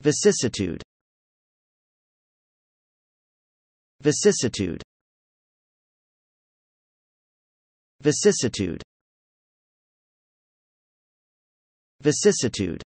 Vicissitude Vicissitude Vicissitude Vicissitude